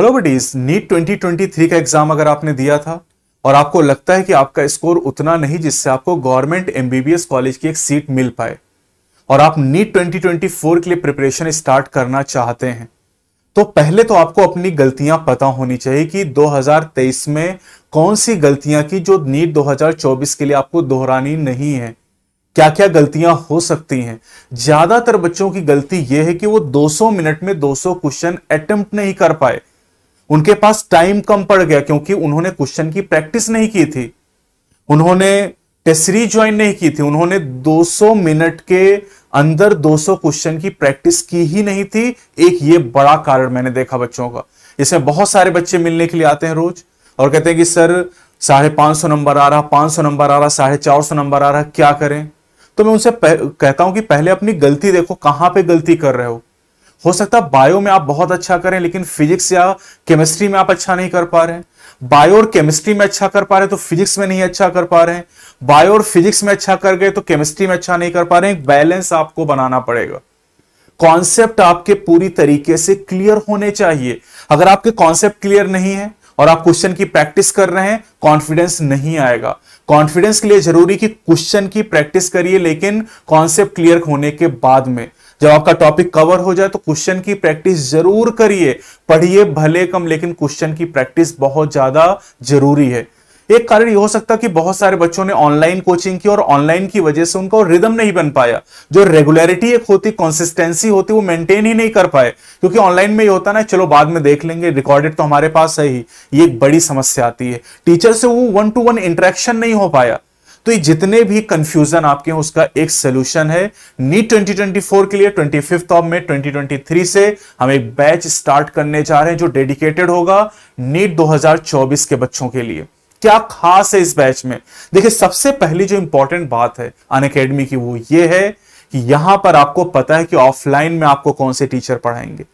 hello buddies NEET 2023 का exam अगर आपने दिया था और आपको लगता है कि आपका स्कोर उतना नहीं जिससे आपको गवर्नमेंट एमबीबीएस कॉलेज की एक सीट मिल पाए और आप नीट 2024 के लिए प्रिपरेशन स्टार्ट करना चाहते हैं तो पहले तो आपको अपनी गलतियां पता होनी चाहिए कि 2023 में कौन सी गलतियां की जो नीट 2024 के लिए आपको दोहरानी नहीं है क्या क्या गलतियां हो सकती हैं ज्यादातर बच्चों की गलती यह है कि वो 200 मिनट में 200 क्वेश्चन अटेम्प्ट नहीं कर पाए उनके पास टाइम कम पड़ गया क्योंकि उन्होंने क्वेश्चन की प्रैक्टिस नहीं की थी उन्होंने टेस्ट सीरीज ज्वाइन नहीं की थी उन्होंने 200 मिनट के अंदर 200 क्वेश्चन की प्रैक्टिस की ही नहीं थी एक ये बड़ा कारण मैंने देखा बच्चों का इसमें बहुत सारे बच्चे मिलने के लिए आते हैं रोज और कहते हैं कि सर साढ़े पांच सौ नंबर आ रहा पांच सौ नंबर आ रहा साढ़े चार सौ नंबर आ रहा क्या करें तो मैं उनसे कहता हूं कि पहले अपनी गलती देखो कहां पे गलती कर रहे हो हो सकता है बायो में आप बहुत अच्छा करें लेकिन फिजिक्स या केमिस्ट्री में आप अच्छा नहीं कर पा रहे हैं बायो और केमिस्ट्री में अच्छा कर पा रहे हैं तो फिजिक्स में नहीं अच्छा कर पा रहे हैं बायो और फिजिक्स में अच्छा कर गए तो केमिस्ट्री में अच्छा नहीं कर पा रहे हैं बैलेंस आपको बनाना पड़ेगा कॉन्सेप्ट आपके पूरी तरीके से क्लियर होने चाहिए अगर आपके कॉन्सेप्ट क्लियर नहीं है और आप क्वेश्चन की प्रैक्टिस कर रहे हैं कॉन्फिडेंस नहीं आएगा कॉन्फिडेंस के लिए जरूरी कि क्वेश्चन की प्रैक्टिस करिए लेकिन कॉन्सेप्ट क्लियर होने के बाद में जब आपका टॉपिक कवर हो जाए तो क्वेश्चन की प्रैक्टिस जरूर करिए पढ़िए भले कम लेकिन क्वेश्चन की प्रैक्टिस बहुत ज्यादा जरूरी है एक कारण ये हो सकता है कि बहुत सारे बच्चों ने ऑनलाइन कोचिंग की और ऑनलाइन की वजह से उनका रिदम नहीं बन पाया जो रेगुलरिटी एक होती कंसिस्टेंसी होती वो मेंटेन ही नहीं कर पाए क्योंकि ऑनलाइन में ये होता ना चलो बाद में देख लेंगे रिकॉर्डेड तो हमारे पास है ही ये एक बड़ी समस्या आती है टीचर से वो वन टू वन इंटरेक्शन नहीं हो पाया तो ये जितने भी कंफ्यूजन आपके हैं उसका एक सोल्यूशन है नीट 2024 के लिए ट्वेंटी फिफ्थ ऑफ में थ्री से हम एक बैच स्टार्ट करने जा रहे हैं जो डेडिकेटेड होगा नीट 2024 के बच्चों के लिए क्या खास है इस बैच में देखिए सबसे पहली जो इंपॉर्टेंट बात है अन की वो ये है कि यहां पर आपको पता है कि ऑफलाइन में आपको कौन से टीचर पढ़ाएंगे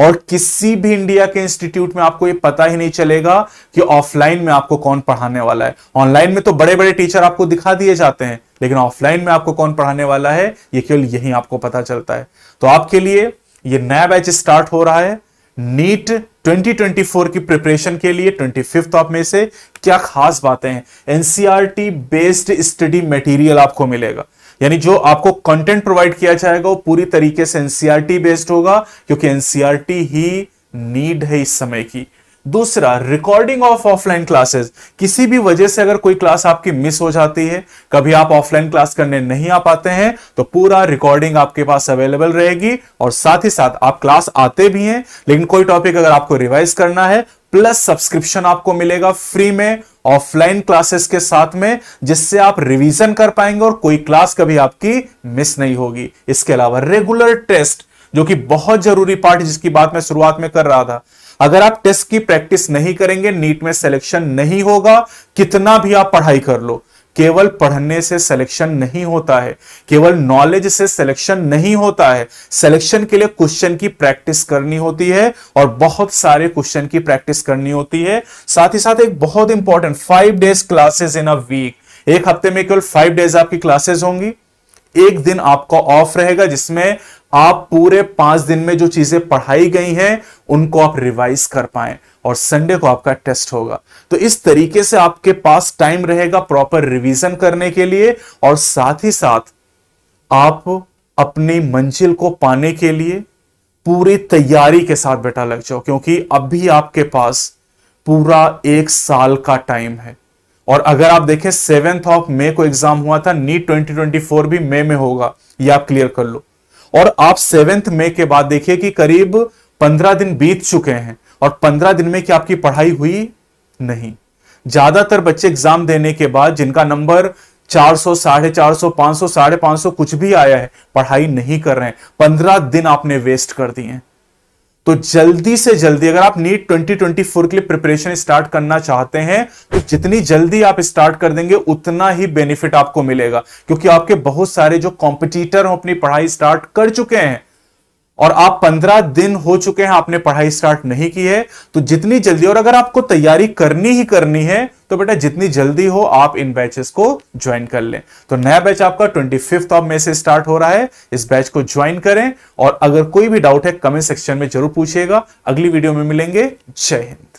और किसी भी इंडिया के इंस्टीट्यूट में आपको ये पता ही नहीं चलेगा कि ऑफलाइन में आपको कौन पढ़ाने वाला है ऑनलाइन में तो बड़े बड़े टीचर आपको दिखा दिए जाते हैं लेकिन ऑफलाइन में आपको कौन पढ़ाने वाला है ये केवल यही आपको पता चलता है तो आपके लिए ये नया बैच स्टार्ट हो रहा है नीट 2024 की प्रिपरेशन के लिए फिफ्थ आप में से क्या खास बातें हैं एनसीआरटी बेस्ड स्टडी मटेरियल आपको मिलेगा यानी जो आपको कंटेंट प्रोवाइड किया जाएगा वो पूरी तरीके से एनसीआरटी बेस्ड e होगा क्योंकि एनसीआरटी e ही नीड है इस समय की दूसरा रिकॉर्डिंग ऑफ ऑफलाइन क्लासेस किसी भी वजह से अगर कोई क्लास आपकी मिस हो जाती है कभी आप ऑफलाइन क्लास करने नहीं आ पाते हैं तो पूरा रिकॉर्डिंग आपके पास अवेलेबल रहेगी और साथ ही साथ आप क्लास आते भी हैं लेकिन कोई टॉपिक अगर आपको रिवाइज करना है प्लस सब्सक्रिप्शन आपको मिलेगा फ्री में ऑफलाइन क्लासेस के साथ में जिससे आप रिवीजन कर पाएंगे और कोई क्लास कभी आपकी मिस नहीं होगी इसके अलावा रेगुलर टेस्ट जो कि बहुत जरूरी पार्ट जिसकी बात मैं शुरुआत में कर रहा था अगर आप टेस्ट की प्रैक्टिस नहीं करेंगे नीट में सिलेक्शन नहीं होगा कितना भी आप पढ़ाई कर लो केवल पढ़ने से सिलेक्शन नहीं होता है केवल नॉलेज से सिलेक्शन नहीं होता है सिलेक्शन के लिए क्वेश्चन की प्रैक्टिस करनी होती है और बहुत सारे क्वेश्चन की प्रैक्टिस करनी होती है साथ ही साथ एक बहुत important five days classes in a week एक हफ्ते में केवल फाइव डेज आपकी क्लासेस होंगी एक दिन आपका ऑफ रहेगा जिसमें आप पूरे पांच दिन में जो चीजें पढ़ाई गई हैं उनको आप रिवाइज कर पाए और संडे को आपका टेस्ट होगा तो इस तरीके से आपके पास टाइम रहेगा प्रॉपर रिवीजन करने के लिए और साथ ही साथ आप अपनी मंजिल को पाने के लिए पूरी तैयारी के साथ बेटा लग जाओ क्योंकि अभी आपके पास पूरा एक साल का टाइम है और अगर आप देखें सेवेंथ ऑफ मे को एग्जाम हुआ था नीट 2024 भी मई में, में होगा यह आप क्लियर कर लो और आप सेवेंथ मे के बाद देखिए कि करीब पंद्रह दिन बीत चुके हैं और पंद्रह दिन में क्या आपकी पढ़ाई हुई नहीं ज्यादातर बच्चे एग्जाम देने के बाद जिनका नंबर चार सौ साढ़े चार सौ पांच सौ साढ़े पांच सौ कुछ भी आया है पढ़ाई नहीं कर रहे हैं पंद्रह दिन आपने वेस्ट कर दिए हैं तो जल्दी से जल्दी अगर आप नीट 2024 के लिए प्रिपरेशन स्टार्ट करना चाहते हैं तो जितनी जल्दी आप स्टार्ट कर देंगे उतना ही बेनिफिट आपको मिलेगा क्योंकि आपके बहुत सारे जो कॉम्पिटिटर अपनी पढ़ाई स्टार्ट कर चुके हैं और आप पंद्रह दिन हो चुके हैं आपने पढ़ाई स्टार्ट नहीं की है तो जितनी जल्दी और अगर आपको तैयारी करनी ही करनी है तो बेटा जितनी जल्दी हो आप इन बैचेस को ज्वाइन कर लें तो नया बैच आपका ट्वेंटी फिफ्थ ऑफ मे से स्टार्ट हो रहा है इस बैच को ज्वाइन करें और अगर कोई भी डाउट है कमेंट सेक्शन में जरूर पूछिएगा अगली वीडियो में मिलेंगे जय हिंद